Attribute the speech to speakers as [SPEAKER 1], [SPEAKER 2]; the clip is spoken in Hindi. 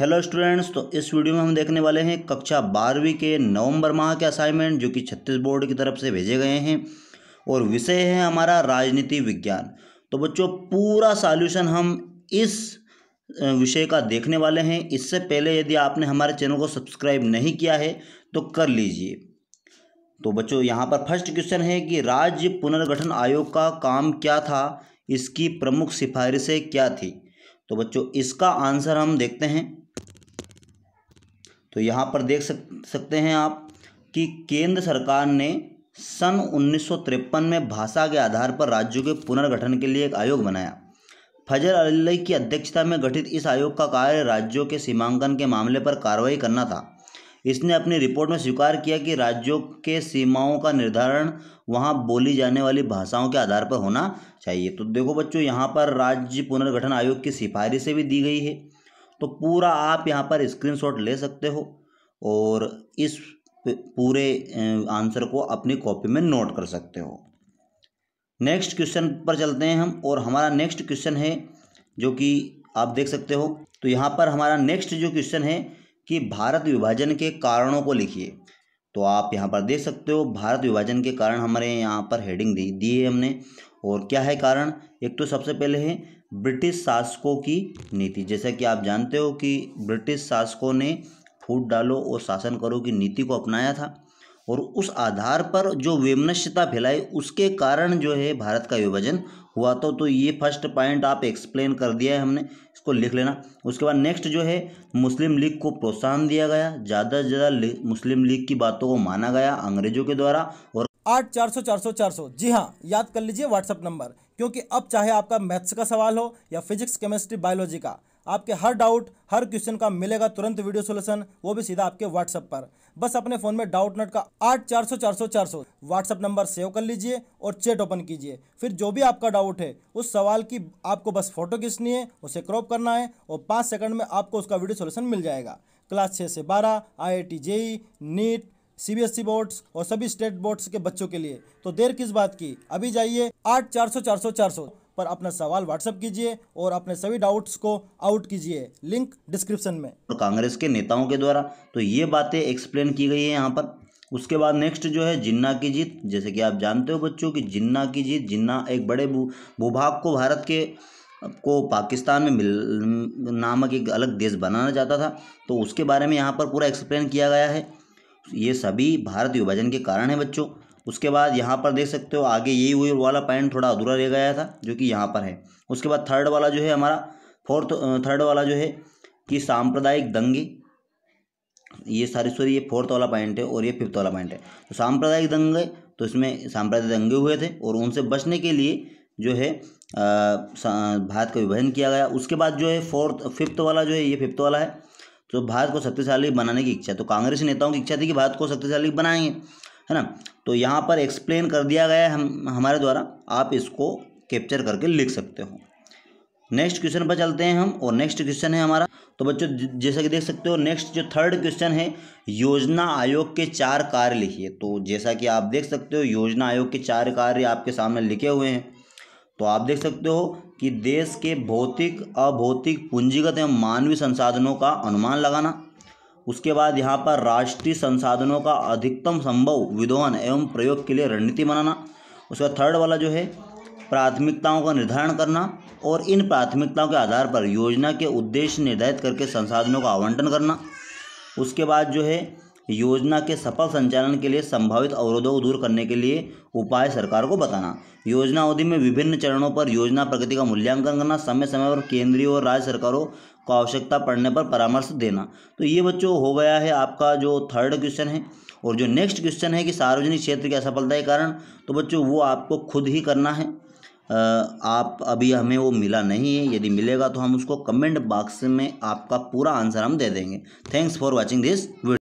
[SPEAKER 1] हेलो स्टूडेंट्स तो इस वीडियो में हम देखने वाले हैं कक्षा बारहवीं के नवंबर माह के असाइनमेंट जो कि छत्तीस बोर्ड की तरफ से भेजे गए हैं और विषय है हमारा राजनीति विज्ञान तो बच्चों पूरा सॉल्यूशन हम इस विषय का देखने वाले हैं इससे पहले यदि आपने हमारे चैनल को सब्सक्राइब नहीं किया है तो कर लीजिए तो बच्चों यहाँ पर फर्स्ट क्वेश्चन है कि राज्य पुनर्गठन आयोग का काम क्या था इसकी प्रमुख सिफारिशें क्या थी तो बच्चों इसका आंसर हम देखते हैं तो यहाँ पर देख सक सकते हैं आप कि केंद्र सरकार ने सन उन्नीस में भाषा के आधार पर राज्यों के पुनर्गठन के लिए एक आयोग बनाया फजर अली की अध्यक्षता में गठित इस आयोग का कार्य राज्यों के सीमांकन के मामले पर कार्रवाई करना था इसने अपनी रिपोर्ट में स्वीकार किया कि राज्यों के सीमाओं का निर्धारण वहां बोली जाने वाली भाषाओं के आधार पर होना चाहिए तो देखो बच्चों यहाँ पर राज्य पुनर्गठन आयोग की सिफारिशें भी दी गई है तो पूरा आप यहाँ पर स्क्रीनशॉट ले सकते हो और इस पूरे आंसर को अपनी कॉपी में नोट कर सकते हो नेक्स्ट क्वेश्चन पर चलते हैं हम और हमारा नेक्स्ट क्वेश्चन है जो कि आप देख सकते हो तो यहाँ पर हमारा नेक्स्ट जो क्वेश्चन है कि भारत विभाजन के कारणों को लिखिए तो आप यहाँ पर देख सकते हो भारत विभाजन के कारण हमारे यहाँ पर हेडिंग दी दी है हमने और क्या है कारण एक तो सबसे पहले है ब्रिटिश शासकों की नीति जैसा कि आप जानते हो कि ब्रिटिश शासकों ने फूट डालो और शासन करो की नीति को अपनाया था और उस आधार पर जो वेमनस्यता फैलाई उसके कारण जो है भारत का विभाजन हुआ तो तो ये फर्स्ट पॉइंट आप एक्सप्लेन कर दिया है हमने इसको लिख लेना उसके बाद नेक्स्ट जो है मुस्लिम लीग को प्रोत्साहन दिया गया ज़्यादा से ज़्यादा मुस्लिम लीग की बातों को माना गया अंग्रेज़ों के द्वारा और आठ चार सौ चार सौ चार सौ जी हाँ याद कर लीजिए व्हाट्सअप
[SPEAKER 2] नंबर क्योंकि अब चाहे आपका मैथ्स का सवाल हो या फिजिक्स केमिस्ट्री बायोलॉजी का आपके हर डाउट हर क्वेश्चन का मिलेगा तुरंत वीडियो सोल्यूशन वो भी सीधा आपके व्हाट्सअप पर बस अपने फोन में डाउट नट का आठ चार सौ चार सौ चार सौ व्हाट्सअप नंबर सेव कर लीजिए और चैट ओपन कीजिए फिर जो भी आपका डाउट है उस सवाल की आपको बस फोटो खींचनी है उसे क्रॉप करना है और पाँच सेकंड में आपको उसका वीडियो सोल्यूशन मिल जाएगा क्लास छः से बारह I I T JEE NEET CBSE boards e और सभी स्टेट बोर्ड्स के बच्चों के लिए तो देर किस बात की अभी जाइए आठ चार सौ चार सौ चार सौ पर अपना सवाल व्हाट्सएप कीजिए और अपने सभी डाउट्स को आउट कीजिए लिंक डिस्क्रिप्शन में
[SPEAKER 1] तो कांग्रेस के नेताओं के द्वारा तो ये बातें एक्सप्लेन की गई है यहाँ पर उसके बाद नेक्स्ट जो है जिन्ना की जीत जैसे कि आप जानते हो बच्चों की जिन्ना की जीत जिन्ना एक बड़े भूभाग को भारत के को पाकिस्तान में मिल नामक एक अलग देश बनाना चाहता था तो उसके बारे में यहाँ पर पूरा एक्सप्लेन किया गया है ये सभी भारत विभाजन के कारण है बच्चों उसके बाद यहाँ पर देख सकते हो आगे यही हुई वाला पॉइंट थोड़ा अधूरा रह गया था जो कि यहाँ पर है उसके बाद थर्ड वाला जो है हमारा फोर्थ थर्ड वाला जो है कि सांप्रदायिक दंगे ये सारी सॉरी ये फोर्थ वाला पॉइंट है और ये फिफ्थ वाला पॉइंट है तो सांप्रदायिक दंगे तो इसमें सांप्रदायिक दंगे हुए थे और उनसे बचने के लिए जो है भारत का विभाजन किया गया उसके बाद जो है फोर्थ फिफ्थ वाला जो है ये फिफ्थ वाला है तो भारत को शक्तिशाली बनाने की इच्छा तो कांग्रेस नेताओं की इच्छा थी कि भारत को शक्तिशाली बनाएंगे है ना तो यहाँ पर एक्सप्लेन कर दिया गया है हम हमारे द्वारा आप इसको कैप्चर करके लिख सकते हो नेक्स्ट क्वेश्चन पर चलते हैं हम और नेक्स्ट क्वेश्चन है हमारा तो बच्चों जैसा कि देख सकते हो नेक्स्ट जो थर्ड क्वेश्चन है योजना आयोग के चार कार्य लिखिए तो जैसा कि आप देख सकते हो योजना आयोग के चार कार्य आपके सामने लिखे हुए हैं तो आप देख सकते हो कि देश के भौतिक अभौतिक पूंजीगत एवं मानवीय संसाधनों का अनुमान लगाना उसके बाद यहाँ पर राष्ट्रीय संसाधनों का अधिकतम संभव विधोहन एवं प्रयोग के लिए रणनीति बनाना उसके बाद थर्ड वाला जो है प्राथमिकताओं का निर्धारण करना और इन प्राथमिकताओं के आधार पर योजना के उद्देश्य निर्धारित करके संसाधनों का आवंटन करना उसके बाद जो है योजना के सफल संचालन के लिए संभावित अवरोधों को दूर करने के लिए उपाय सरकार को बताना योजना अवधि में विभिन्न चरणों पर योजना प्रगति का मूल्यांकन करना समय समय पर केंद्रीय और राज्य सरकारों को आवश्यकता पड़ने पर परामर्श देना तो ये बच्चों हो गया है आपका जो थर्ड क्वेश्चन है और जो नेक्स्ट क्वेश्चन है कि सार्वजनिक क्षेत्र की असफलता के कारण तो बच्चों वो आपको खुद ही करना है आप अभी हमें वो मिला नहीं है यदि मिलेगा तो हम उसको कमेंट बॉक्स में आपका पूरा आंसर हम दे देंगे thanks for watching this video